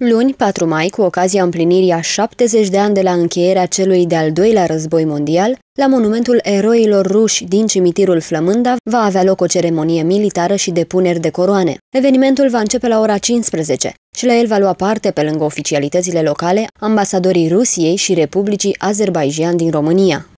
Luni, 4 mai, cu ocazia împlinirii a 70 de ani de la încheierea celui de-al doilea război mondial, la monumentul eroilor ruși din cimitirul Flămânda va avea loc o ceremonie militară și depuneri de coroane. Evenimentul va începe la ora 15 și la el va lua parte, pe lângă oficialitățile locale, ambasadorii Rusiei și Republicii Azerbaijan din România.